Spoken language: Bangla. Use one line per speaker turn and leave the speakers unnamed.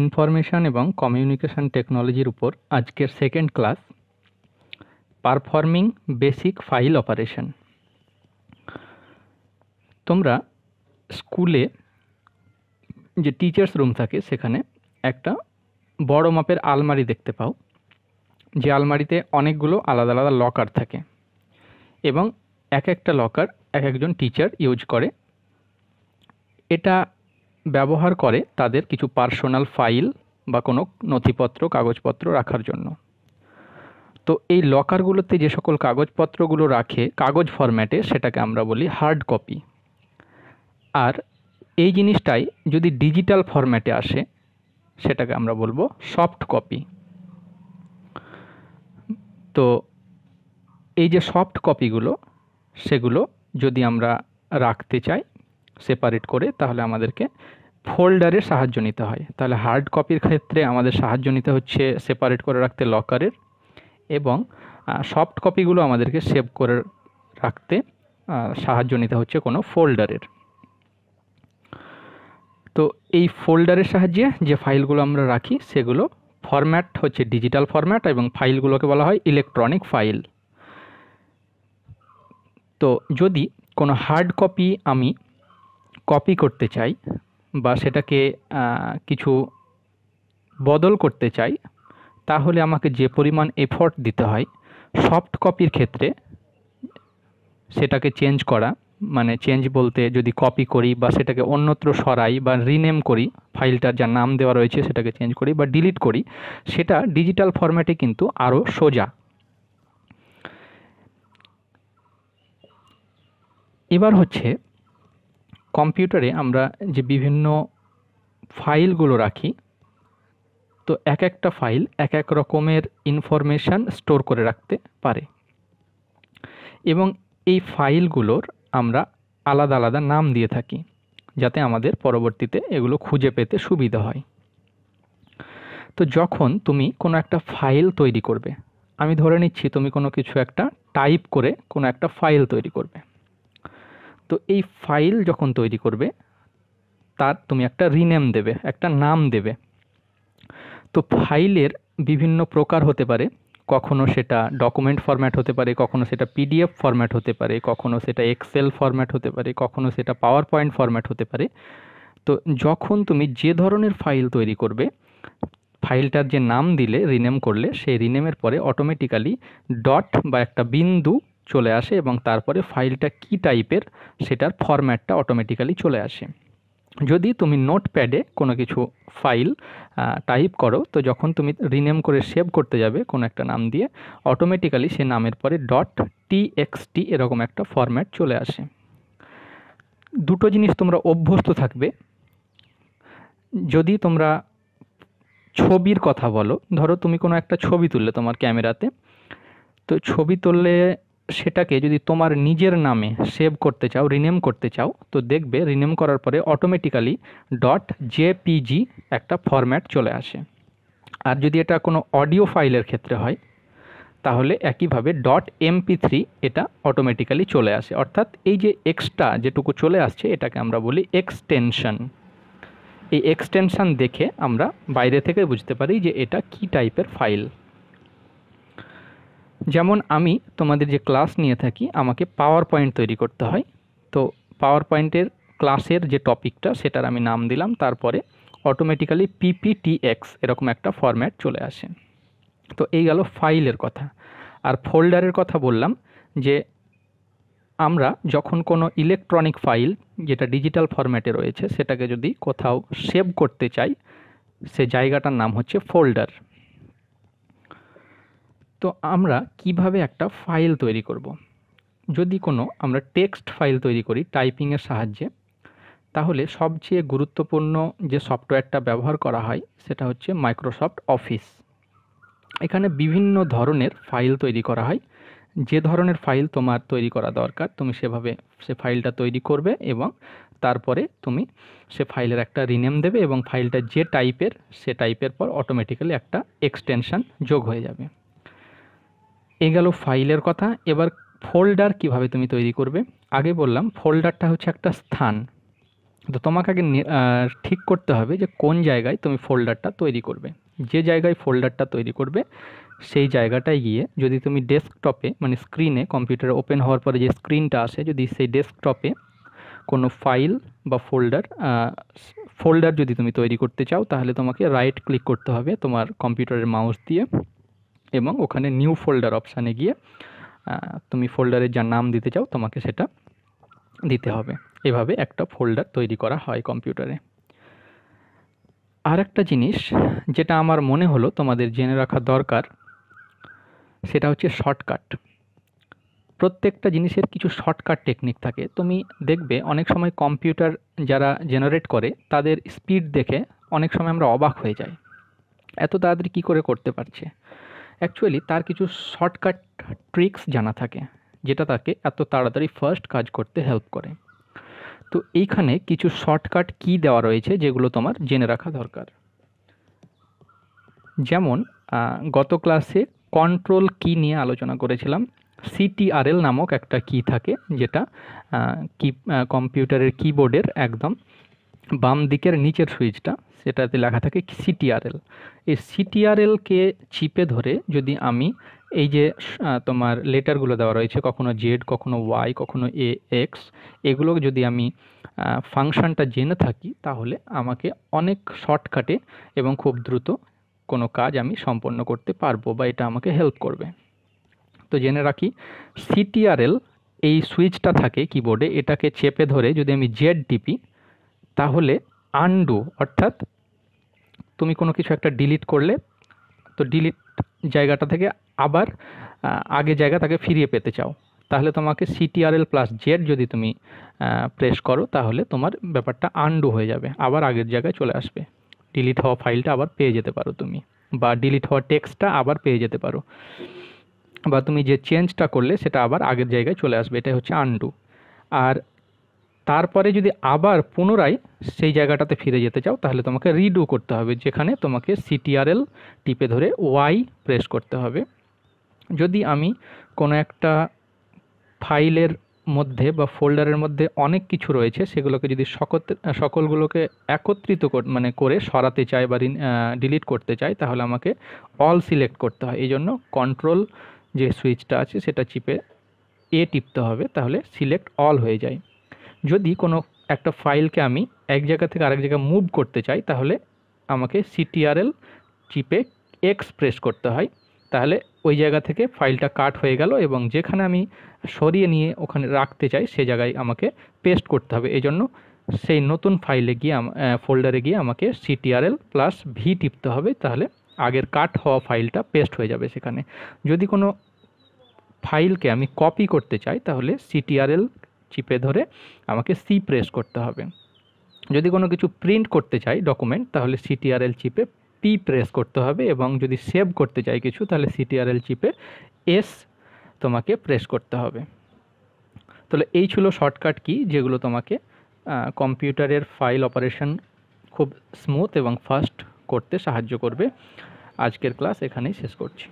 ইনফরমেশান এবং কমিউনিকেশান টেকনোলজির উপর আজকের second class performing basic file operation তোমরা স্কুলে যে টিচার্স রুম থাকে সেখানে একটা বড় মাপের আলমারি দেখতে পাও যে আলমারিতে অনেকগুলো আলাদা আলাদা লকার থাকে এবং এক একটা লকার এক একজন টিচার ইউজ করে এটা ব্যবহার করে তাদের কিছু পার্সোনাল ফাইল বা কোনো নথিপত্র কাগজপত্র রাখার জন্য তো এই লকারগুলোতে যে সকল কাগজপত্রগুলো রাখে কাগজ ফরম্যাটে সেটাকে আমরা বলি হার্ড কপি আর এই জিনিসটাই যদি ডিজিটাল ফরম্যাটে আসে সেটাকে আমরা বলবো সফট কপি তো এই যে সফট কপিগুলো সেগুলো যদি আমরা রাখতে চাই সেপারেট করে তাহলে আমাদেরকে ফোল্ডারের সাহায্য নিতে হয় তাহলে হার্ড কপির ক্ষেত্রে আমাদের সাহায্য নিতে হচ্ছে সেপারেট করে রাখতে লকারের এবং সফট কপিগুলো আমাদেরকে সেভ করে রাখতে সাহায্য নিতে হচ্ছে কোনো ফোল্ডারের তো এই ফোল্ডারের সাহায্যে যে ফাইলগুলো আমরা রাখি সেগুলো ফরম্যাট হচ্ছে ডিজিটাল ফরম্যাট এবং ফাইলগুলোকে বলা হয় ইলেকট্রনিক ফাইল তো যদি কোনো হার্ড কপি আমি কপি করতে চাই বা সেটাকে কিছু বদল করতে চাই তাহলে আমাকে যে পরিমাণ এফর্ট দিতে হয় সফট কপির ক্ষেত্রে সেটাকে চেঞ্জ করা মানে চেঞ্জ বলতে যদি কপি করি বা সেটাকে অন্যত্র সরাই বা রিনেম করি ফাইলটার যা নাম দেওয়া রয়েছে সেটাকে চেঞ্জ করি বা ডিলিট করি সেটা ডিজিটাল ফরম্যাটে কিন্তু আরও সোজা এবার হচ্ছে কম্পিউটারে আমরা যে বিভিন্ন ফাইলগুলো রাখি তো এক একটা ফাইল এক এক রকমের ইনফরমেশান স্টোর করে রাখতে পারে এবং এই ফাইলগুলোর আমরা আলাদা আলাদা নাম দিয়ে থাকি যাতে আমাদের পরবর্তীতে এগুলো খুঁজে পেতে সুবিধা হয় তো যখন তুমি কোনো একটা ফাইল তৈরি করবে আমি ধরে নিচ্ছি তুমি কোনো কিছু একটা টাইপ করে কোনো একটা ফাইল তৈরি করবে তো এই ফাইল যখন তৈরি করবে তার তুমি একটা রিনেম দেবে একটা নাম দেবে তো ফাইলের বিভিন্ন প্রকার হতে পারে কখনো সেটা ডকুমেন্ট ফরম্যাট হতে পারে কখনো সেটা পিডিএফ ফরম্যাট হতে পারে কখনো সেটা এক্সেল ফরম্যাট হতে পারে কখনো সেটা পাওয়ার পয়েন্ট ফরম্যাট হতে পারে তো যখন তুমি যে ধরনের ফাইল তৈরি করবে ফাইলটার যে নাম দিলে রিনেম করলে সেই রিনেমের পরে অটোমেটিক্যালি ডট বা একটা বিন্দু চলে আসে এবং তারপরে ফাইলটা কি টাইপের সেটার ফরম্যাটটা অটোমেটিক্যালি চলে আসে যদি তুমি নোটপ্যাডে কোনো কিছু ফাইল টাইপ করো তো যখন তুমি রিনেম করে সেভ করতে যাবে কোনো একটা নাম দিয়ে অটোমেটিক্যালি সে নামের পরে ডট টিএক্সটি এরকম একটা ফরম্যাট চলে আসে দুটো জিনিস তোমরা অভ্যস্ত থাকবে যদি তোমরা ছবির কথা বলো ধরো তুমি কোনো একটা ছবি তুললে তোমার ক্যামেরাতে তো ছবি তুললে সেটাকে যদি তোমার নিজের নামে সেভ করতে চাও রিনেম করতে চাও তো দেখবে রিনেম করার পরে অটোমেটিক্যালি ডট জেপিজি একটা ফরম্যাট চলে আসে আর যদি এটা কোনো অডিও ফাইলের ক্ষেত্রে হয় তাহলে একইভাবে ডট এমপি থ্রি এটা অটোমেটিক্যালি চলে আসে অর্থাৎ এই যে এক্সট্রা যেটুকু চলে আসছে এটাকে আমরা বলি এক্সটেনশন এই এক্সটেনশন দেখে আমরা বাইরে থেকে বুঝতে পারি যে এটা কি টাইপের ফাইল যেমন আমি তোমাদের যে ক্লাস নিয়ে থাকি আমাকে পাওয়ার পয়েন্ট তৈরি করতে হয় তো পাওয়ার পয়েন্টের ক্লাসের যে টপিকটা সেটার আমি নাম দিলাম তারপরে অটোমেটিক্যালি পিপিটিএক্স এরকম একটা ফরম্যাট চলে আসে তো এই গেল ফাইলের কথা আর ফোল্ডারের কথা বললাম যে আমরা যখন কোনো ইলেকট্রনিক ফাইল যেটা ডিজিটাল ফরম্যাটে রয়েছে সেটাকে যদি কোথাও সেভ করতে চাই সে জায়গাটার নাম হচ্ছে ফোল্ডার তো আমরা কিভাবে একটা ফাইল তৈরি করব। যদি কোনো আমরা টেক্সট ফাইল তৈরি করি টাইপিংয়ের সাহায্যে তাহলে সবচেয়ে গুরুত্বপূর্ণ যে সফটওয়্যারটা ব্যবহার করা হয় সেটা হচ্ছে মাইক্রোসফট অফিস এখানে বিভিন্ন ধরনের ফাইল তৈরি করা হয় যে ধরনের ফাইল তোমার তৈরি করা দরকার তুমি সেভাবে সে ফাইলটা তৈরি করবে এবং তারপরে তুমি সে ফাইলের একটা রিনেম দেবে এবং ফাইলটা যে টাইপের সে টাইপের পর অটোমেটিক্যালি একটা এক্সটেনশান যোগ হয়ে যাবে এ গেল ফাইলের কথা এবার ফোল্ডার কিভাবে তুমি তৈরি করবে আগে বললাম ফোল্ডারটা হচ্ছে একটা স্থান তো তোমাকে আগে ঠিক করতে হবে যে কোন জায়গায় তুমি ফোল্ডারটা তৈরি করবে যে জায়গায় ফোল্ডারটা তৈরি করবে সেই জায়গাটায় গিয়ে যদি তুমি ডেস্কটপে মানে স্ক্রিনে কম্পিউটারে ওপেন হওয়ার পরে যে স্ক্রিনটা আসে যদি সেই ডেস্কটপে কোনো ফাইল বা ফোল্ডার ফোল্ডার যদি তুমি তৈরি করতে চাও তাহলে তোমাকে রাইট ক্লিক করতে হবে তোমার কম্পিউটারের মাউস দিয়ে এবং ওখানে নিউ ফোল্ডার অপশানে গিয়ে তুমি ফোল্ডারের যা নাম দিতে চাও তোমাকে সেটা দিতে হবে এভাবে একটা ফোল্ডার তৈরি করা হয় কম্পিউটারে আর একটা জিনিস যেটা আমার মনে হলো তোমাদের জেনে রাখা দরকার সেটা হচ্ছে শর্টকাট প্রত্যেকটা জিনিসের কিছু শর্টকাট টেকনিক থাকে তুমি দেখবে অনেক সময় কম্পিউটার যারা জেনারেট করে তাদের স্পিড দেখে অনেক সময় আমরা অবাক হয়ে যাই এত তাড়াতাড়ি কী করে করতে পারছে অ্যাকচুয়ালি তার কিছু শর্টকাট ট্রিক্স জানা থাকে যেটা তাকে এত তাড়াতাড়ি ফার্স্ট কাজ করতে হেল্প করে তো এইখানে কিছু শর্টকাট কি দেওয়া রয়েছে যেগুলো তোমার জেনে রাখা দরকার যেমন গত ক্লাসে কন্ট্রোল কি নিয়ে আলোচনা করেছিলাম সিটিআরএল নামক একটা কি থাকে যেটা কি কম্পিউটারের কিবোর্ডের একদম বাম দিকের নিচের সুইচটা সেটাতে লেখা থাকে সিটিআরএল এই সিটিআরএলকে চিপে ধরে যদি আমি এই যে তোমার লেটারগুলো দেওয়া রয়েছে কখনো জেড কখনো ওয়াই কখনো এ এক্স এগুলো যদি আমি ফাংশনটা জেনে থাকি তাহলে আমাকে অনেক শর্টকাটে এবং খুব দ্রুত কোনো কাজ আমি সম্পন্ন করতে পারবো বা এটা আমাকে হেল্প করবে তো জেনে রাখি সিটিআরএল এই সুইচটা থাকে কিবোর্ডে এটাকে চেপে ধরে যদি আমি জেড টিপি তাহলে আনডু অর্থাৎ তুমি কোনো কিছু একটা ডিলিট করলে তো ডিলিট জায়গাটা থেকে আবার আগে জায়গা তাকে ফিরিয়ে পেতে চাও তাহলে তোমাকে সিটিআরএল প্লাস জেড যদি তুমি প্রেস করো তাহলে তোমার ব্যাপারটা আনডু হয়ে যাবে আবার আগের জায়গায় চলে আসবে ডিলিট হওয়া ফাইলটা আবার পেয়ে যেতে পারো তুমি বা ডিলিট হওয়া টেক্সটটা আবার পেয়ে যেতে পারো বা তুমি যে চেঞ্জটা করলে সেটা আবার আগের জায়গায় চলে আসবে এটাই হচ্ছে আনডু আর তারপরে যদি আবার পুনরায় সেই জায়গাটাতে ফিরে যেতে চাও তাহলে তোমাকে রিডু করতে হবে যেখানে তোমাকে সিটিআরএল টিপে ধরে ওয়াই প্রেস করতে হবে যদি আমি কোনো একটা ফাইলের মধ্যে বা ফোল্ডারের মধ্যে অনেক কিছু রয়েছে সেগুলোকে যদি সকলগুলোকে একত্রিত মানে করে সরাতে চাই বা ডিলিট করতে চাই তাহলে আমাকে অল সিলেক্ট করতে হয় এই জন্য কন্ট্রোল যে সুইচটা আছে সেটা চিপে এ টিপতে হবে তাহলে সিলেক্ট অল হয়ে যায় যদি কোনো একটা ফাইলকে আমি এক জায়গা থেকে আরেক জায়গায় মুভ করতে চাই তাহলে আমাকে সিটিআরএল চিপে এক্স প্রেস করতে হয় তাহলে ওই জায়গা থেকে ফাইলটা কাট হয়ে গেল এবং যেখানে আমি সরিয়ে নিয়ে ওখানে রাখতে চাই সে জায়গায় আমাকে পেস্ট করতে হবে এই জন্য সেই নতুন ফাইলে গিয়ে ফোল্ডারে গিয়ে আমাকে সিটিআরএল প্লাস ভি টিপতে হবে তাহলে আগের কাট হওয়া ফাইলটা পেস্ট হয়ে যাবে সেখানে যদি কোনো ফাইলকে আমি কপি করতে চাই তাহলে সিটিআরএল চিপে ধরে আমাকে সি প্রেস করতে হবে যদি কোনো কিছু প্রিন্ট করতে চাই ডকুমেন্ট তাহলে সিটিআরএল চিপে পি প্রেস করতে হবে এবং যদি সেভ করতে চাই কিছু তাহলে সিটিআরএল চিপে এস তোমাকে প্রেস করতে হবে তাহলে এই ছিল শর্টকাট কি যেগুলো তোমাকে কম্পিউটারের ফাইল অপারেশন খুব স্মুথ এবং ফাস্ট করতে সাহায্য করবে আজকের ক্লাস এখানেই শেষ করছি